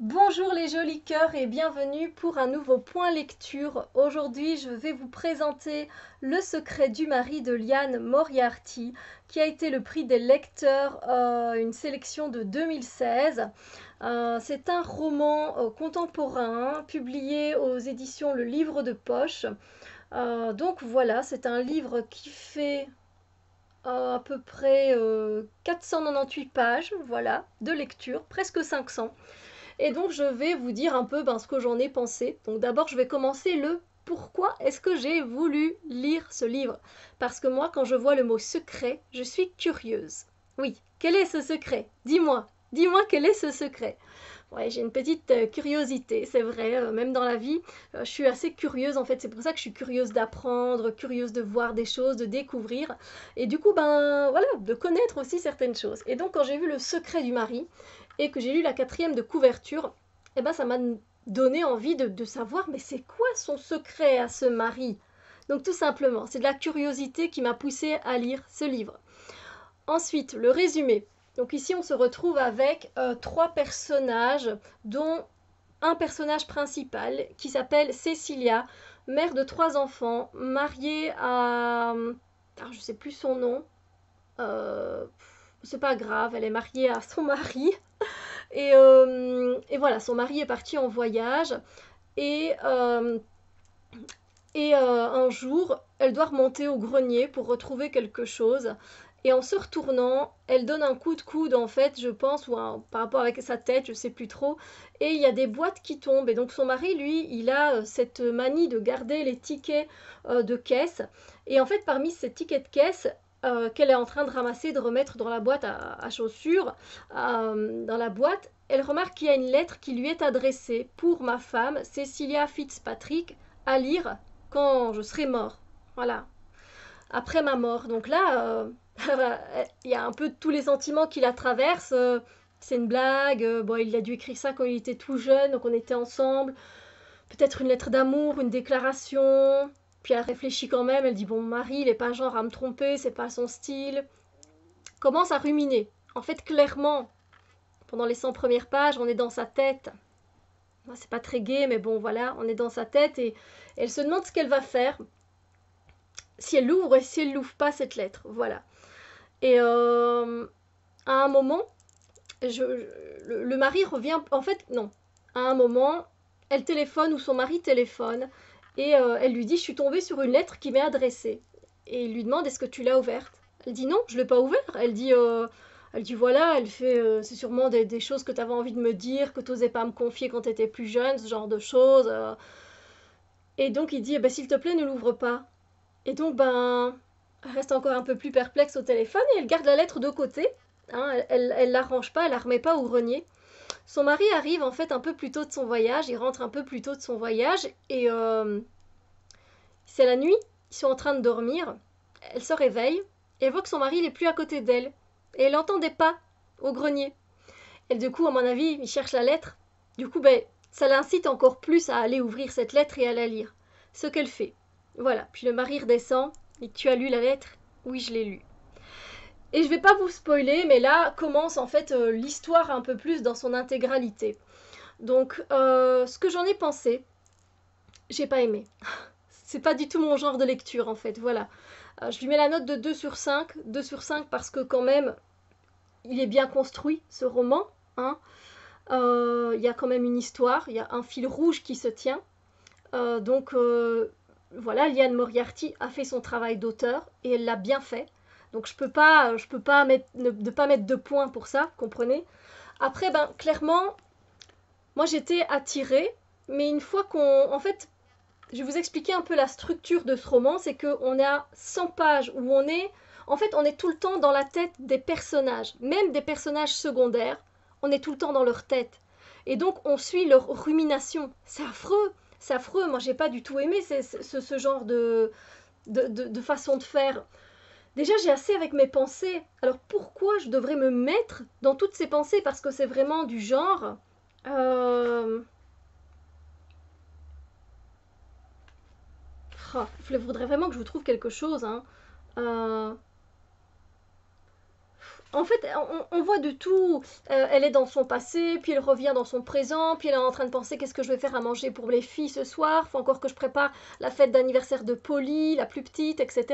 Bonjour les jolis cœurs et bienvenue pour un nouveau point lecture. Aujourd'hui, je vais vous présenter Le secret du mari de Liane Moriarty, qui a été le prix des lecteurs, euh, une sélection de 2016. Euh, c'est un roman euh, contemporain publié aux éditions Le Livre de Poche. donc voilà, c'est un livre qui fait à peu près 498 pages, voilà, de lecture, presque 500. Et donc je vais vous dire un peu ben, ce que j'en ai pensé. Donc d'abord je vais commencer le pourquoi est-ce que j'ai voulu lire ce livre Parce que moi quand je vois le mot secret, je suis curieuse. Oui, quel est ce secret Dis-moi, dis-moi quel est ce secret Ouais, j'ai une petite euh, curiosité, c'est vrai, euh, même dans la vie, euh, je suis assez curieuse en fait, c'est pour ça que je suis curieuse d'apprendre, curieuse de voir des choses, de découvrir, et du coup, ben voilà, de connaître aussi certaines choses. Et donc quand j'ai vu le secret du mari, et que j'ai lu la quatrième de couverture, eh ben ça m'a donné envie de, savoir mais c'est quoi son secret à ce mari Donc tout simplement, c'est de la curiosité qui m'a poussée à lire ce livre. Ensuite, le résumé. Donc ici on se retrouve avec euh, trois personnages dont un personnage principal qui s'appelle Cecilia, mère de trois enfants, mariée à... Alors, je sais plus son nom. Euh, c'est pas grave, elle est mariée à son mari. Euh, et, voilà, son mari est parti en voyage. Et, euh, et euh, un jour, elle doit remonter au grenier pour retrouver quelque chose. Et en se retournant, elle donne un coup de coude, en fait, je pense, ou par rapport avec sa tête, je sais plus trop. Et il y a des boîtes qui tombent. Et donc son mari, lui, il a cette manie de garder les tickets de caisse. Et en fait, parmi ces tickets de caisse, euh, qu'elle est en train de ramasser, de remettre dans la boîte à, chaussures, euh, dans la boîte, elle remarque qu'il y a une lettre qui lui est adressée pour ma femme, Cecilia Fitzpatrick, à lire quand je serai mort. Voilà. Après ma mort. Donc là, euh, il y a un peu tous les sentiments qui la traversent. C'est une blague. Bon, il a dû écrire ça quand il était tout jeune, donc on était ensemble. Peut-être une lettre d'amour, une déclaration. Puis elle réfléchit quand même, elle dit bon, mari il n'est pas genre à me tromper, c'est pas son style. Commence à ruminer. En fait, clairement, pendant les 100 premières pages, on est dans sa tête. Ah, c'est pas très gai, mais bon, voilà, on est dans sa tête et elle se demande ce qu'elle va faire, si elle l'ouvre et si elle l'ouvre pas cette lettre, voilà. Et euh, à un moment, le mari revient, en fait, non, à un moment, elle téléphone ou son mari téléphone et euh, elle lui dit, je suis tombée sur une lettre qui m'est adressée. Et il lui demande, est-ce que tu l'as ouverte Elle dit, non, je ne l'ai pas ouverte. Elle dit, euh, elle dit, voilà, elle fait, euh, c'est sûrement des, choses que tu avais envie de me dire, que tu n'osais pas me confier quand tu étais plus jeune, ce genre de choses. Et donc il dit, eh ben, s'il te plaît, ne l'ouvre pas. Et donc, ben, elle reste encore un peu plus perplexe au téléphone et elle garde la lettre de côté. Hein. elle, ne l'arrange pas, elle la remet pas au grenier. Son mari arrive en fait un peu plus tôt de son voyage, il rentre un peu plus tôt de son voyage et euh, c'est la nuit, ils sont en train de dormir, elle se réveille et elle voit que son mari n'est plus à côté d'elle et elle entend des pas au grenier. Elle, du coup, à mon avis, il cherche la lettre. Du coup, ben, ça l'incite encore plus à aller ouvrir cette lettre et à la lire. Ce qu'elle fait. Voilà, puis le mari redescend et tu as lu la lettre Oui, je l'ai lue. Et je vais pas vous spoiler, mais là commence en fait euh, l'histoire un peu plus dans son intégralité. Donc, euh, ce que j'en ai pensé, j'ai pas aimé. C'est pas du tout mon genre de lecture en fait, voilà. Euh, je lui mets la note de 2 sur 5, 2 sur 5 parce que quand même, il est bien construit ce roman. Hein. Il y a quand même une histoire, il y a un fil rouge qui se tient. donc voilà, Liane Moriarty a fait son travail d'auteur et elle l'a bien fait. Donc je peux pas, euh, je peux pas mettre, ne, de pas mettre de points pour ça, comprenez Après, ben clairement, moi j'étais attirée, mais une fois qu'on, en fait, je vais vous expliquer un peu la structure de ce roman, c'est qu'on a 100 pages où on est, en fait, on est tout le temps dans la tête des personnages, même des personnages secondaires, on est tout le temps dans leur tête. Et donc, on suit leur rumination. C'est affreux, c'est affreux. Moi, j'ai pas du tout aimé ce, ce, genre de, de façon de faire. Déjà, j'ai assez avec mes pensées. Alors pourquoi je devrais me mettre dans toutes ces pensées Parce que c'est vraiment du genre. Euh, ah, je voudrais vraiment que je vous trouve quelque chose. Hein. Euh, en fait, on, voit de tout. Euh, elle est dans son passé, puis elle revient dans son présent, puis elle est en train de penser qu'est-ce que je vais faire à manger pour les filles ce soir. Faut encore que je prépare la fête d'anniversaire de Polly, la plus petite, etc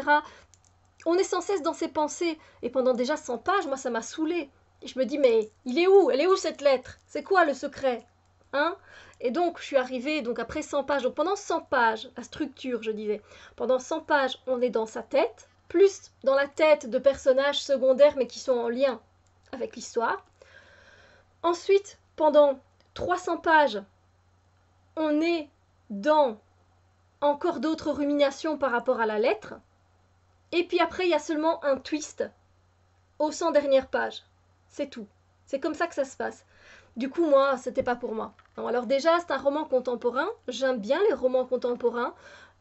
on est sans cesse dans ses pensées. Et pendant déjà 100 pages, moi, ça m'a saoulé. Je me dis, mais il est où Elle est où cette lettre C'est quoi le secret Hein et donc, je suis arrivée, donc après 100 pages, donc pendant 100 pages, la structure, je disais, pendant 100 pages, on est dans sa tête, plus dans la tête de personnages secondaires, mais qui sont en lien avec l'histoire. Ensuite, pendant 300 pages, on est dans encore d'autres ruminations par rapport à la lettre, et puis après, il y a seulement un twist aux 100 dernières pages. C'est tout. C'est comme ça que ça se passe. Du coup, moi, c'était pas pour moi. alors déjà, c'est un roman contemporain. J'aime bien les romans contemporains,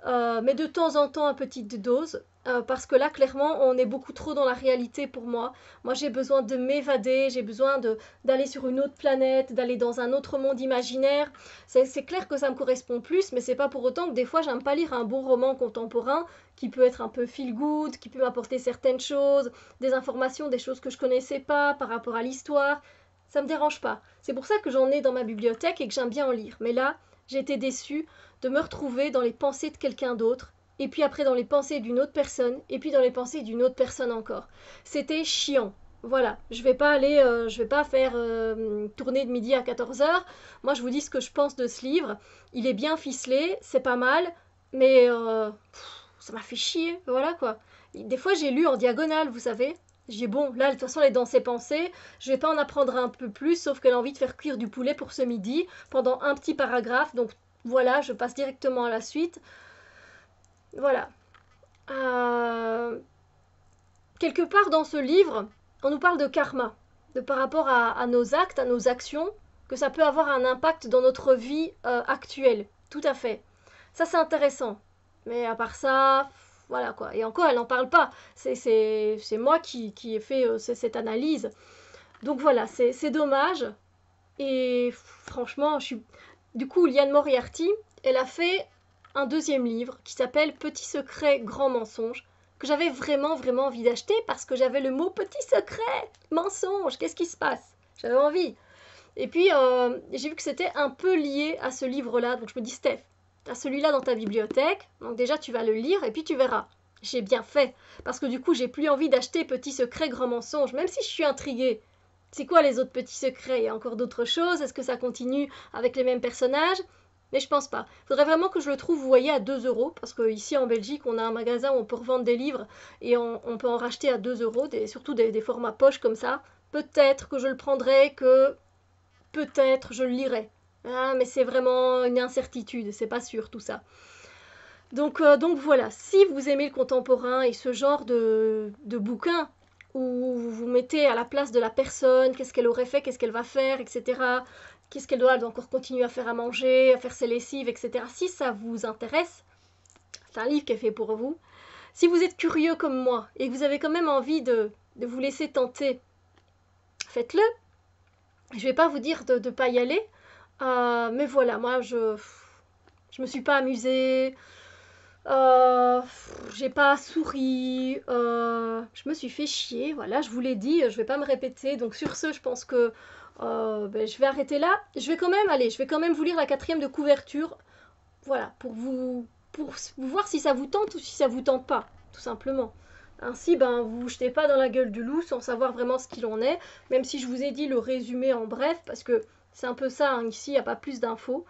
euh, mais de temps en temps, à petite dose. Euh, parce que là, clairement, on est beaucoup trop dans la réalité pour moi. Moi, j'ai besoin de m'évader, j'ai besoin d'aller sur une autre planète, d'aller dans un autre monde imaginaire. C'est clair que ça me correspond plus, mais c'est pas pour autant que des fois, j'aime pas lire un bon roman contemporain qui peut être un peu feel good, qui peut m'apporter certaines choses, des informations, des choses que je connaissais pas par rapport à l'histoire. Ça me dérange pas. C'est pour ça que j'en ai dans ma bibliothèque et que j'aime bien en lire. Mais là, j'étais déçue de me retrouver dans les pensées de quelqu'un d'autre et puis après dans les pensées d'une autre personne, et puis dans les pensées d'une autre personne encore. C'était chiant. Voilà, je vais pas aller, euh, je vais pas faire euh, tourner de midi à 14h. Moi, je vous dis ce que je pense de ce livre. Il est bien ficelé, c'est pas mal, mais euh, ça m'a fait chier, voilà quoi. Des fois, j'ai lu en diagonale, vous savez. J'ai bon, là, de toute façon, elle est dans ses pensées. Je vais pas en apprendre un peu plus, sauf qu'elle a envie de faire cuire du poulet pour ce midi pendant un petit paragraphe. Donc voilà, je passe directement à la suite. Voilà. Euh, quelque part dans ce livre, on nous parle de karma, de par rapport à, nos actes, à nos actions, que ça peut avoir un impact dans notre vie euh, actuelle. Tout à fait. Ça, c'est intéressant. Mais à part ça, voilà quoi. Et encore, elle n'en parle pas. C'est moi qui, ai fait euh, cette analyse. Donc voilà, c'est dommage. Et franchement, je suis... du coup, Liane Moriarty, elle a fait un deuxième livre qui s'appelle Petit secret, grand mensonge, que j'avais vraiment, vraiment envie d'acheter parce que j'avais le mot petit secret, mensonge, qu'est-ce qui se passe J'avais envie. Et puis, euh, j'ai vu que c'était un peu lié à ce livre-là, donc je me dis, Steph, as celui-là dans ta bibliothèque, donc déjà tu vas le lire et puis tu verras. J'ai bien fait, parce que du coup, j'ai plus envie d'acheter petit secret, grand mensonge, même si je suis intriguée. C'est quoi les autres petits secrets Il y a encore d'autres choses Est-ce que ça continue avec les mêmes personnages mais je pense pas. Il Faudrait vraiment que je le trouve, vous voyez, à 2 euros, parce qu'ici en Belgique, on a un magasin où on peut revendre des livres et on, peut en racheter à 2 euros, surtout des, formats poche comme ça. Peut-être que je le prendrai, que peut-être je le lirai. Ah, hein, mais c'est vraiment une incertitude, c'est pas sûr tout ça. Donc, euh, donc, voilà, si vous aimez le contemporain et ce genre de, de bouquins, où vous vous mettez à la place de la personne, qu'est-ce qu'elle aurait fait, qu'est-ce qu'elle va faire, etc. Qu'est-ce qu'elle doit, encore continuer à faire à manger, à faire ses lessives, etc. Si ça vous intéresse, c'est un livre qui est fait pour vous. Si vous êtes curieux comme moi et que vous avez quand même envie de, vous laisser tenter, faites-le. Je ne vais pas vous dire de ne pas y aller, euh, mais voilà, moi je je me suis pas amusée, euh, j'ai pas souri, euh, je me suis fait chier, voilà, je vous l'ai dit, je vais pas me répéter, donc sur ce, je pense que euh, ben, je vais arrêter là. Je vais quand même, aller, je vais quand même vous lire la quatrième de couverture, voilà, pour vous, pour voir si ça vous tente ou si ça vous tente pas, tout simplement. Ainsi, ben, vous vous jetez pas dans la gueule du loup sans savoir vraiment ce qu'il en est, même si je vous ai dit le résumé en bref, parce que c'est un peu ça, hein, ici, il n'y a pas plus d'infos.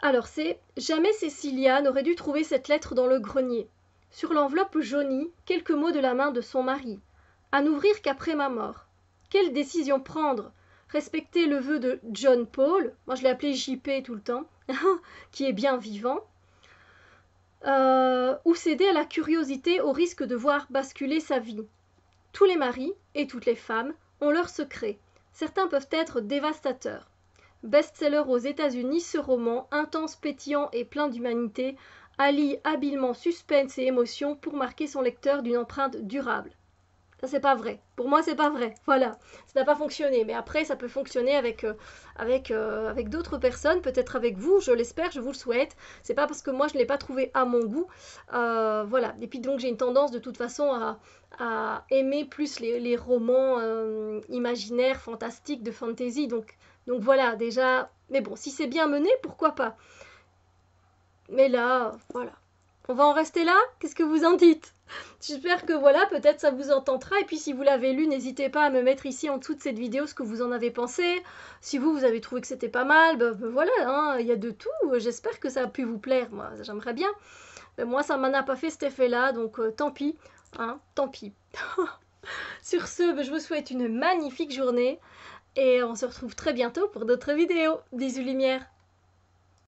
Alors c'est Jamais Cécilia n'aurait dû trouver cette lettre dans le grenier. Sur l'enveloppe jaunie, quelques mots de la main de son mari. À n'ouvrir qu'après ma mort. Quelle décision prendre Respecter le vœu de John Paul, moi je l'ai appelé JP tout le temps, qui est bien vivant, euh, ou céder à la curiosité au risque de voir basculer sa vie. Tous les maris et toutes les femmes ont leurs secrets. Certains peuvent être dévastateurs best-seller aux États-Unis, ce roman, intense, pétillant et plein d'humanité, allie habilement suspense et émotion pour marquer son lecteur d'une empreinte durable. Ça, c'est pas vrai. Pour moi, c'est pas vrai. Voilà. Ça n'a pas fonctionné. Mais après, ça peut fonctionner avec, euh, avec, euh, avec d'autres personnes, peut-être avec vous, je l'espère, je vous le souhaite. C'est pas parce que moi, je ne l'ai pas trouvé à mon goût. Euh, voilà. Et puis, donc, j'ai une tendance de toute façon à, à aimer plus les, les romans imaginaires, fantastiques, de fantasy. Donc, donc voilà, déjà. Mais bon, si c'est bien mené, pourquoi pas Mais là, voilà. On va en rester là Qu'est-ce que vous en dites J'espère que voilà, peut-être ça vous entendra. Et puis si vous l'avez lu, n'hésitez pas à me mettre ici en dessous de cette vidéo ce que vous en avez pensé. Si vous, vous avez trouvé que c'était pas mal, ben, ben voilà, hein, il y a de tout. J'espère que ça a pu vous plaire, moi, j'aimerais bien. Mais ben moi, ça m'en a pas fait cet effet-là, donc euh, tant pis. Hein, tant pis. Sur ce, ben, je vous souhaite une magnifique journée et on se retrouve très bientôt pour d'autres vidéos. Bisous lumière